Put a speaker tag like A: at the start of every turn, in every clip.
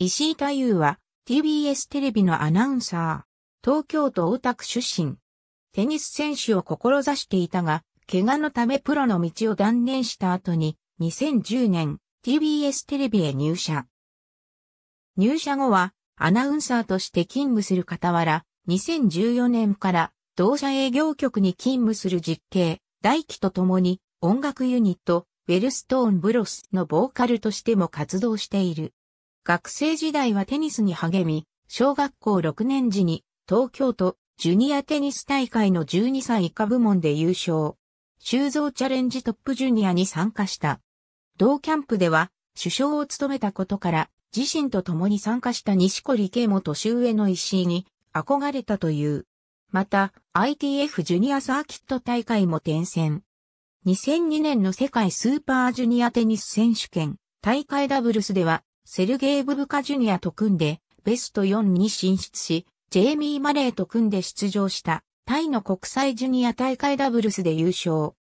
A: 石井太夫は TBS テレビのアナウンサー、東京都大田区出身。テニス選手を志していたが、怪我のためプロの道を断念した後に、2010年 TBS テレビへ入社。入社後はアナウンサーとして勤務する傍ら、2014年から同社営業局に勤務する実刑、大輝と共に音楽ユニット、ウェルストーンブロスのボーカルとしても活動している。学生時代はテニスに励み、小学校6年時に東京都ジュニアテニス大会の12歳以下部門で優勝。修造チャレンジトップジュニアに参加した。同キャンプでは首相を務めたことから自身と共に参加した西堀圭も年上の石井に憧れたという。また ITF ジュニアサーキット大会も転戦。2002年の世界スーパージュニアテニス選手権大会ダブルスではセルゲイ・ブブカ・ジュニアと組んで、ベスト4に進出し、ジェイミー・マレーと組んで出場した、タイの国際ジュニア大会ダブルスで優勝。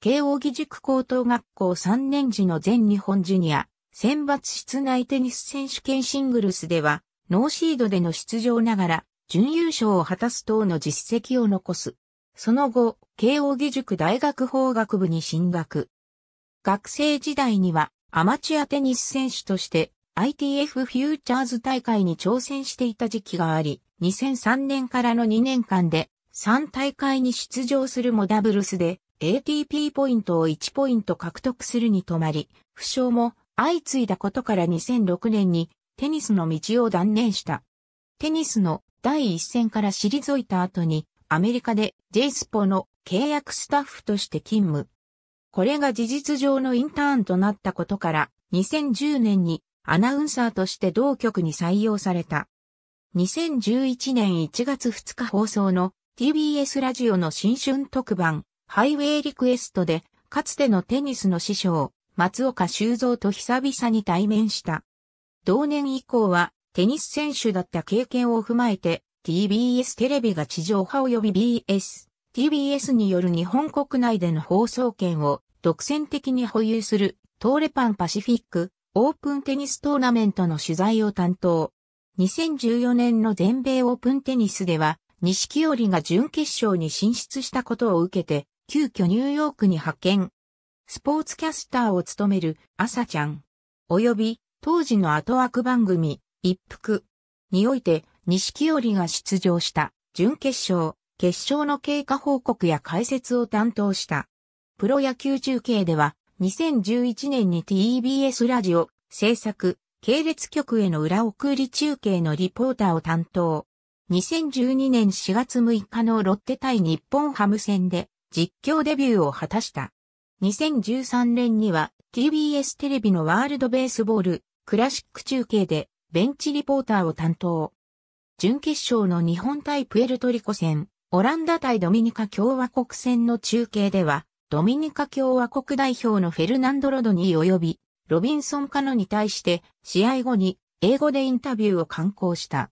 A: 慶応義塾高等学校3年時の全日本ジュニア、選抜室内テニス選手権シングルスでは、ノーシードでの出場ながら、準優勝を果たす等の実績を残す。その後、慶応義塾大学法学部に進学。学生時代には、アマチュアテニス選手として、ITF フューチャーズ大会に挑戦していた時期があり、2003年からの2年間で3大会に出場するもダブルスで ATP ポイントを1ポイント獲得するに止まり、負傷も相次いだことから2006年にテニスの道を断念した。テニスの第一戦から退いた後にアメリカで J スポの契約スタッフとして勤務。これが事実上のインターンとなったことから2010年にアナウンサーとして同局に採用された。2011年1月2日放送の TBS ラジオの新春特番、ハイウェイリクエストで、かつてのテニスの師匠、松岡修造と久々に対面した。同年以降は、テニス選手だった経験を踏まえて、TBS テレビが地上波及び BS、TBS による日本国内での放送権を独占的に保有する、トーレパンパシフィック、オープンテニストーナメントの取材を担当。2014年の全米オープンテニスでは、錦織が準決勝に進出したことを受けて、急遽ニューヨークに派遣。スポーツキャスターを務める、朝ちゃん。及び、当時の後枠番組、一服。において、錦織が出場した、準決勝、決勝の経過報告や解説を担当した。プロ野球中継では、2011年に TBS ラジオ制作系列局への裏送り中継のリポーターを担当。2012年4月6日のロッテ対日本ハム戦で実況デビューを果たした。2013年には TBS テレビのワールドベースボールクラシック中継でベンチリポーターを担当。準決勝の日本対プエルトリコ戦、オランダ対ドミニカ共和国戦の中継ではドミニカ共和国代表のフェルナンド・ロドニー及び、ロビンソン・カノに対して、試合後に、英語でインタビューを刊行した。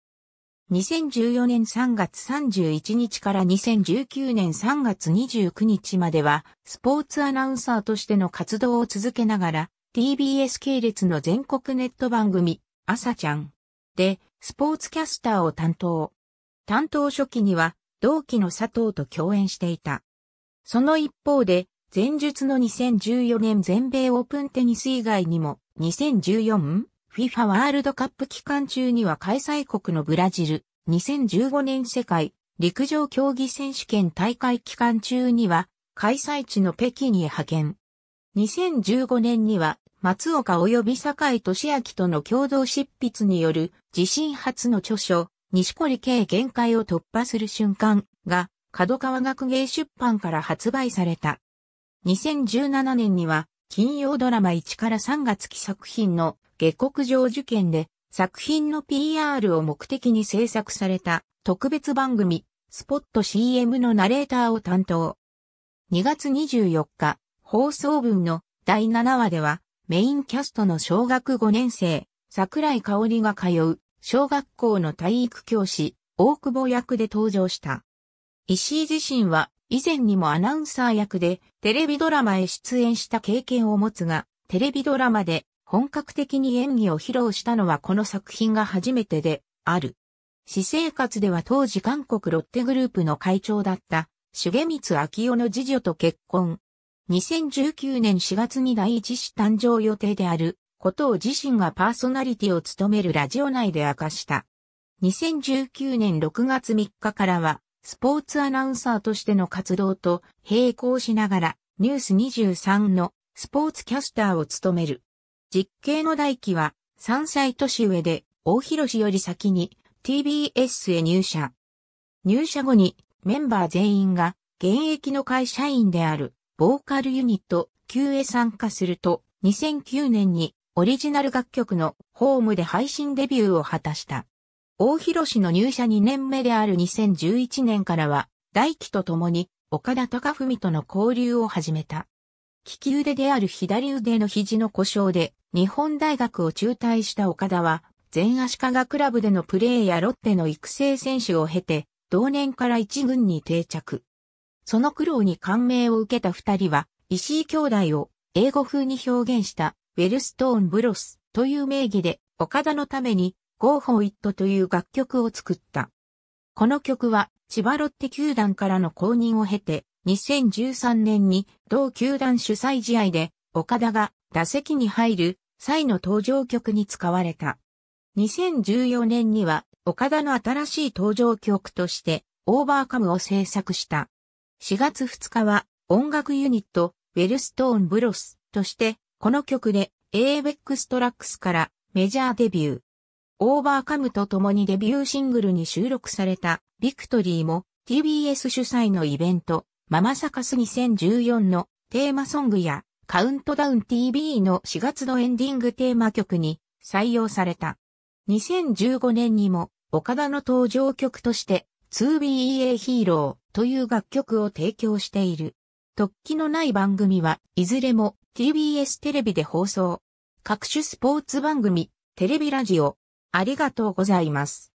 A: 2014年3月31日から2019年3月29日までは、スポーツアナウンサーとしての活動を続けながら、TBS 系列の全国ネット番組、朝ちゃん。で、スポーツキャスターを担当。担当初期には、同期の佐藤と共演していた。その一方で、前述の2014年全米オープンテニス以外にも、2014 FIFA ワールドカップ期間中には開催国のブラジル、2015年世界陸上競技選手権大会期間中には、開催地の北京へ派遣。2015年には、松岡及び坂井俊明との共同執筆による、自身初の著書、西堀系限界を突破する瞬間が、角川学芸出版から発売された。2017年には、金曜ドラマ1から3月期作品の下国上受験で作品の PR を目的に制作された特別番組スポット CM のナレーターを担当。2月24日放送分の第7話ではメインキャストの小学5年生桜井香織が通う小学校の体育教師大久保役で登場した。石井自身は以前にもアナウンサー役でテレビドラマへ出演した経験を持つが、テレビドラマで本格的に演技を披露したのはこの作品が初めてである。私生活では当時韓国ロッテグループの会長だった重光昭夫の次女と結婚。2019年4月に第一子誕生予定であることを自身がパーソナリティを務めるラジオ内で明かした。2019年6月3日からはスポーツアナウンサーとしての活動と並行しながら、ニュース23のスポーツキャスターを務める。実刑の大輝は3歳年上で大広より先に TBS へ入社。入社後にメンバー全員が現役の会社員であるボーカルユニット Q へ参加すると2009年にオリジナル楽曲のホームで配信デビューを果たした。大広氏の入社2年目である2011年からは、大輝と共に岡田隆文との交流を始めた。利き腕である左腕の肘の故障で日本大学を中退した岡田は、全足利クラブでのプレーやロッテの育成選手を経て、同年から一軍に定着。その苦労に感銘を受けた二人は、石井兄弟を英語風に表現したウェルストーンブロスという名義で岡田のために Go For It という楽曲を作った。この曲は千葉ロッテ球団からの公認を経て、2013年に同球団主催試合で岡田が打席に入る際の登場曲に使われた。2014年には岡田の新しい登場曲としてオーバーカムを制作した。4月2日は音楽ユニットウェルストーンブロスとしてこの曲で ABEX トラックスからメジャーデビュー。オーバーカムと共にデビューシングルに収録されたビクトリーも TBS 主催のイベントママサカス2014のテーマソングやカウントダウン TV の4月のエンディングテーマ曲に採用された。2015年にも岡田の登場曲として 2BEA ヒーローという楽曲を提供している。突起のない番組はいずれも TBS テレビで放送。各種スポーツ番組、テレビラジオ、ありがとうございます。